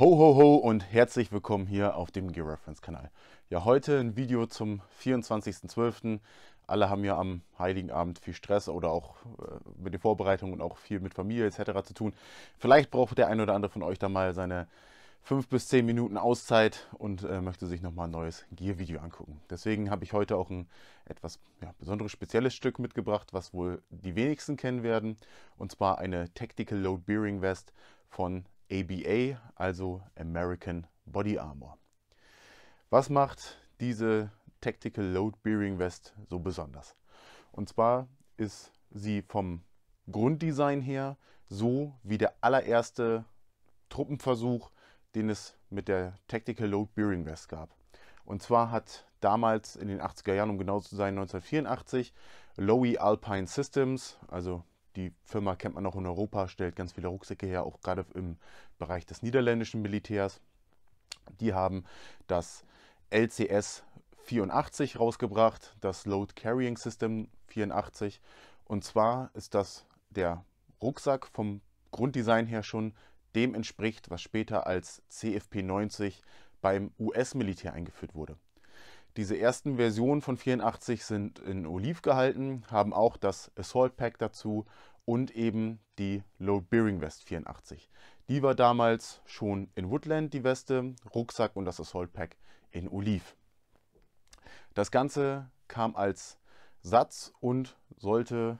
Ho, ho, ho und herzlich willkommen hier auf dem Gear Reference kanal Ja, heute ein Video zum 24.12. Alle haben ja am Heiligen Abend viel Stress oder auch äh, mit den Vorbereitungen und auch viel mit Familie etc. zu tun. Vielleicht braucht der ein oder andere von euch da mal seine 5 bis 10 Minuten Auszeit und äh, möchte sich nochmal ein neues Gear-Video angucken. Deswegen habe ich heute auch ein etwas ja, besonderes, spezielles Stück mitgebracht, was wohl die wenigsten kennen werden. Und zwar eine Tactical Load Bearing Vest von ABA, also American Body Armor. Was macht diese Tactical Load Bearing Vest so besonders? Und zwar ist sie vom Grunddesign her so wie der allererste Truppenversuch, den es mit der Tactical Load Bearing Vest gab. Und zwar hat damals in den 80er Jahren, um genau zu sein, 1984, Lowy Alpine Systems, also die Firma kennt man auch in Europa, stellt ganz viele Rucksäcke her, auch gerade im Bereich des niederländischen Militärs. Die haben das LCS 84 rausgebracht, das Load Carrying System 84. Und zwar ist das der Rucksack vom Grunddesign her schon dem entspricht, was später als CFP 90 beim US-Militär eingeführt wurde. Diese ersten Versionen von 84 sind in Oliv gehalten, haben auch das Assault Pack dazu und eben die Load Bearing Vest 84. Die war damals schon in Woodland, die Weste, Rucksack und das Assault Pack in Oliv. Das Ganze kam als Satz und sollte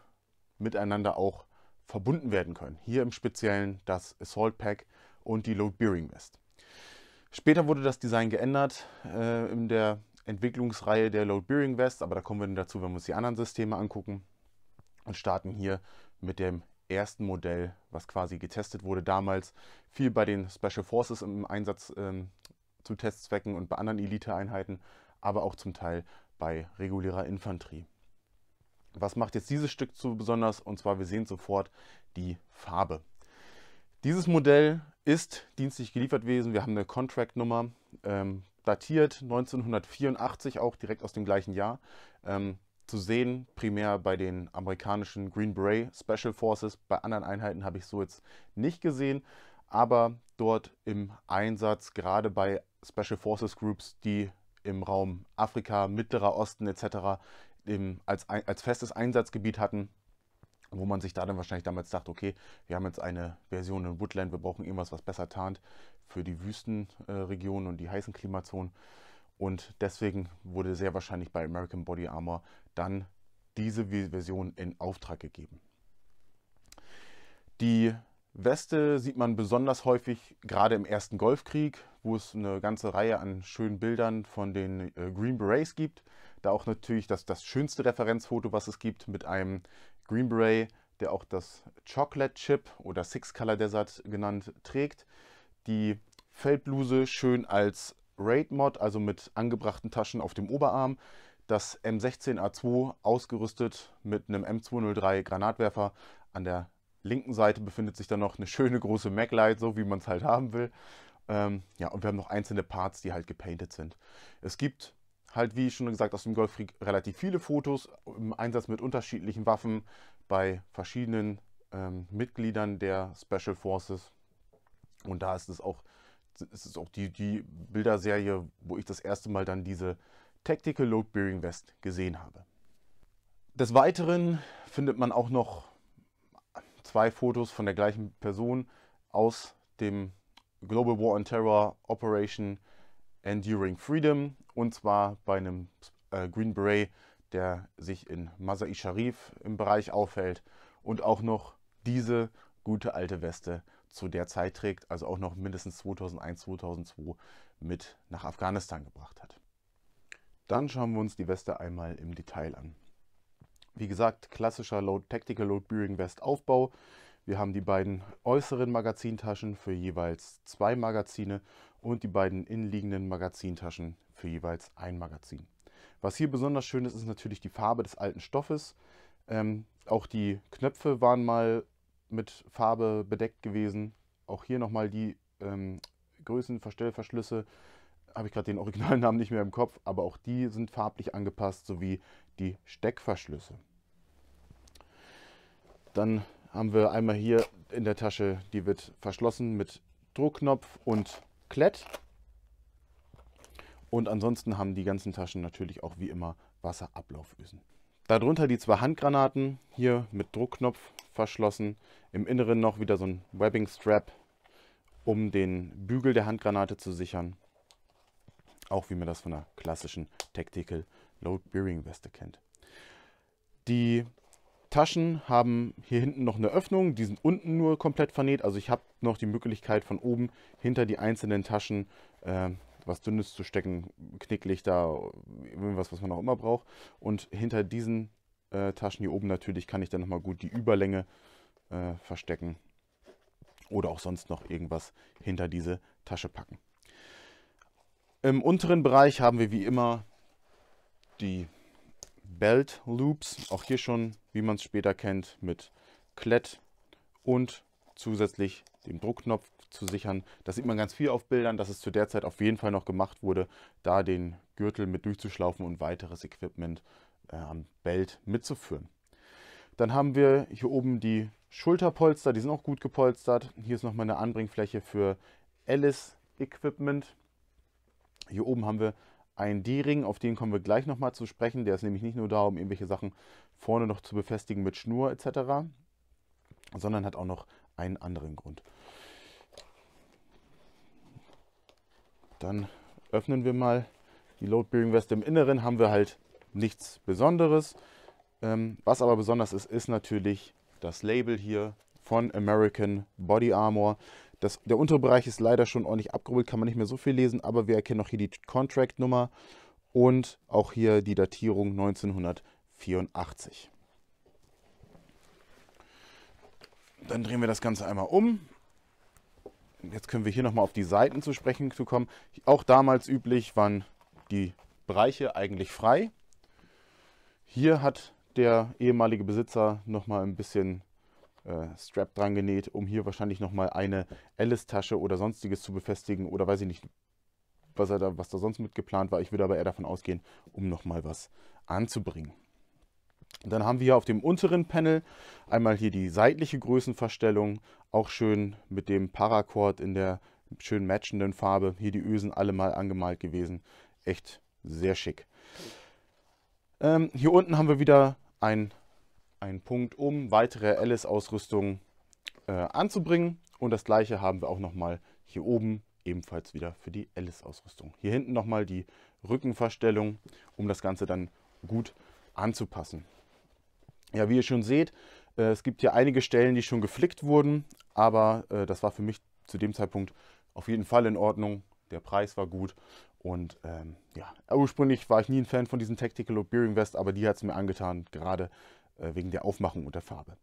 miteinander auch verbunden werden können. Hier im Speziellen das Assault Pack und die Load Bearing Vest. Später wurde das Design geändert. Äh, in der Entwicklungsreihe der Load Bearing Vests, aber da kommen wir dann dazu, wenn wir uns die anderen Systeme angucken und starten hier mit dem ersten Modell, was quasi getestet wurde damals, viel bei den Special Forces im Einsatz ähm, zu Testzwecken und bei anderen Elite-Einheiten, aber auch zum Teil bei regulärer Infanterie. Was macht jetzt dieses Stück so besonders? Und zwar, wir sehen sofort die Farbe. Dieses Modell ist dienstlich geliefert gewesen. Wir haben eine Contract-Nummer ähm, datiert 1984, auch direkt aus dem gleichen Jahr, ähm, zu sehen, primär bei den amerikanischen Green Beret Special Forces. Bei anderen Einheiten habe ich so jetzt nicht gesehen, aber dort im Einsatz, gerade bei Special Forces Groups, die im Raum Afrika, Mittlerer Osten etc. Im, als, als festes Einsatzgebiet hatten, wo man sich da dann wahrscheinlich damals dachte, okay, wir haben jetzt eine Version in Woodland, wir brauchen irgendwas, was besser tarnt für die Wüstenregionen und die heißen Klimazonen. Und deswegen wurde sehr wahrscheinlich bei American Body Armor dann diese Version in Auftrag gegeben. Die Weste sieht man besonders häufig, gerade im Ersten Golfkrieg, wo es eine ganze Reihe an schönen Bildern von den äh, Green Berets gibt. Da auch natürlich das, das schönste Referenzfoto, was es gibt, mit einem Green Beret, der auch das Chocolate Chip oder Six Color Desert genannt trägt. Die Feldbluse schön als Raid-Mod, also mit angebrachten Taschen auf dem Oberarm. Das M16A2 ausgerüstet mit einem M203 Granatwerfer. An der linken Seite befindet sich dann noch eine schöne große Maglite, so wie man es halt haben will. Ähm, ja, und wir haben noch einzelne Parts, die halt gepainted sind. Es gibt halt, wie schon gesagt, aus dem Golfkrieg relativ viele Fotos im Einsatz mit unterschiedlichen Waffen bei verschiedenen ähm, Mitgliedern der Special Forces. Und da ist es auch, ist es auch die, die Bilderserie, wo ich das erste Mal dann diese Tactical Load Bearing Vest gesehen habe. Des Weiteren findet man auch noch zwei Fotos von der gleichen Person aus dem Global War on Terror Operation Enduring Freedom und zwar bei einem äh, Green Beret, der sich in Masai Sharif im Bereich aufhält und auch noch diese gute alte Weste zu der Zeit trägt, also auch noch mindestens 2001, 2002 mit nach Afghanistan gebracht hat. Dann schauen wir uns die Weste einmal im Detail an. Wie gesagt, klassischer Load, Tactical Load Bearing West Aufbau. Wir haben die beiden äußeren Magazintaschen für jeweils zwei Magazine und die beiden innenliegenden Magazintaschen für jeweils ein Magazin. Was hier besonders schön ist, ist natürlich die Farbe des alten Stoffes. Ähm, auch die Knöpfe waren mal mit Farbe bedeckt gewesen. Auch hier nochmal die ähm, Größenverstellverschlüsse. Habe ich gerade den Originalnamen nicht mehr im Kopf, aber auch die sind farblich angepasst, sowie die Steckverschlüsse. Dann haben wir einmal hier in der Tasche, die wird verschlossen mit Druckknopf und Klett. Und ansonsten haben die ganzen Taschen natürlich auch wie immer Wasserablaufösen. Darunter die zwei Handgranaten, hier mit Druckknopf verschlossen. Im Inneren noch wieder so ein Webbing-Strap, um den Bügel der Handgranate zu sichern. Auch wie man das von der klassischen Tactical Load Bearing Weste kennt. Die Taschen haben hier hinten noch eine Öffnung, die sind unten nur komplett vernäht. Also ich habe noch die Möglichkeit von oben hinter die einzelnen Taschen äh, was Dünnes zu stecken, Knicklichter, irgendwas, was man auch immer braucht. Und hinter diesen äh, Taschen hier oben natürlich kann ich dann nochmal gut die Überlänge äh, verstecken oder auch sonst noch irgendwas hinter diese Tasche packen. Im unteren Bereich haben wir wie immer die Belt Loops, auch hier schon, wie man es später kennt, mit Klett und zusätzlich dem Druckknopf zu sichern. Das sieht man ganz viel auf Bildern, dass es zu der Zeit auf jeden Fall noch gemacht wurde, da den Gürtel mit durchzuschlaufen und weiteres Equipment äh, am äh, Belt mitzuführen. Dann haben wir hier oben die Schulterpolster, die sind auch gut gepolstert. Hier ist nochmal eine Anbringfläche für Alice Equipment. Hier oben haben wir ein D-Ring, auf den kommen wir gleich nochmal zu sprechen. Der ist nämlich nicht nur da, um irgendwelche Sachen vorne noch zu befestigen mit Schnur etc., sondern hat auch noch einen anderen Grund. Dann öffnen wir mal die Load Bearing weste Im Inneren haben wir halt nichts Besonderes. Ähm, was aber besonders ist, ist natürlich das Label hier von American Body Armor. Das, der untere Bereich ist leider schon ordentlich abgerubbelt, kann man nicht mehr so viel lesen, aber wir erkennen noch hier die Contract-Nummer und auch hier die Datierung 1984. Dann drehen wir das Ganze einmal um. Jetzt können wir hier nochmal auf die Seiten zu sprechen zu kommen. Auch damals üblich waren die Bereiche eigentlich frei. Hier hat der ehemalige Besitzer nochmal ein bisschen äh, Strap dran genäht, um hier wahrscheinlich nochmal eine Alice-Tasche oder sonstiges zu befestigen oder weiß ich nicht, was, er da, was da sonst mit geplant war. Ich würde aber eher davon ausgehen, um nochmal was anzubringen. Dann haben wir hier auf dem unteren Panel einmal hier die seitliche Größenverstellung, auch schön mit dem Paracord in der schön matchenden Farbe. Hier die Ösen alle mal angemalt gewesen. Echt sehr schick. Ähm, hier unten haben wir wieder ein einen Punkt, um weitere alice ausrüstung äh, anzubringen. Und das gleiche haben wir auch nochmal hier oben ebenfalls wieder für die alice ausrüstung Hier hinten nochmal die Rückenverstellung, um das Ganze dann gut anzupassen. Ja, wie ihr schon seht, äh, es gibt hier einige Stellen, die schon geflickt wurden, aber äh, das war für mich zu dem Zeitpunkt auf jeden Fall in Ordnung. Der Preis war gut und ähm, ja, ursprünglich war ich nie ein Fan von diesen Tactical Bearing Vest, aber die hat es mir angetan, gerade äh, wegen der Aufmachung und der Farbe.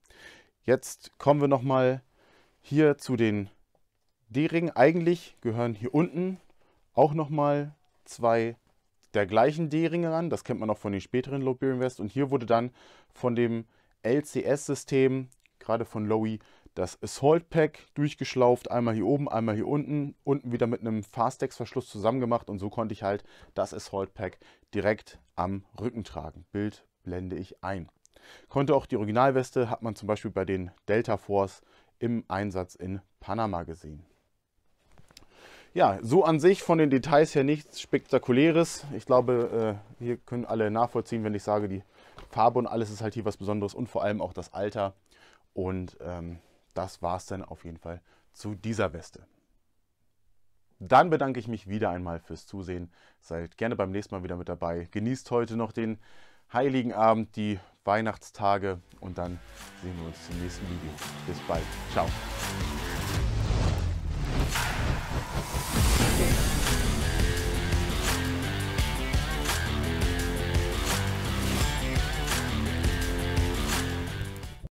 Jetzt kommen wir nochmal hier zu den D-Ringen. Eigentlich gehören hier unten auch nochmal zwei der gleichen D-Ringe ran. Das kennt man auch von den späteren Loberian West. Und hier wurde dann von dem LCS-System, gerade von Lowy, das Assault Pack durchgeschlauft. Einmal hier oben, einmal hier unten. Unten wieder mit einem Fastex-Verschluss zusammengemacht. Und so konnte ich halt das Assault Pack direkt am Rücken tragen. Bild blende ich ein. Konnte auch die Originalweste, hat man zum Beispiel bei den Delta Force im Einsatz in Panama gesehen. Ja, so an sich von den Details her nichts Spektakuläres. Ich glaube, äh, hier können alle nachvollziehen, wenn ich sage, die Farbe und alles ist halt hier was Besonderes und vor allem auch das Alter. Und ähm, das war es dann auf jeden Fall zu dieser Weste. Dann bedanke ich mich wieder einmal fürs Zusehen. Seid gerne beim nächsten Mal wieder mit dabei. Genießt heute noch den Heiligen Abend, die Weihnachtstage und dann sehen wir uns zum nächsten Video. Bis bald. Ciao.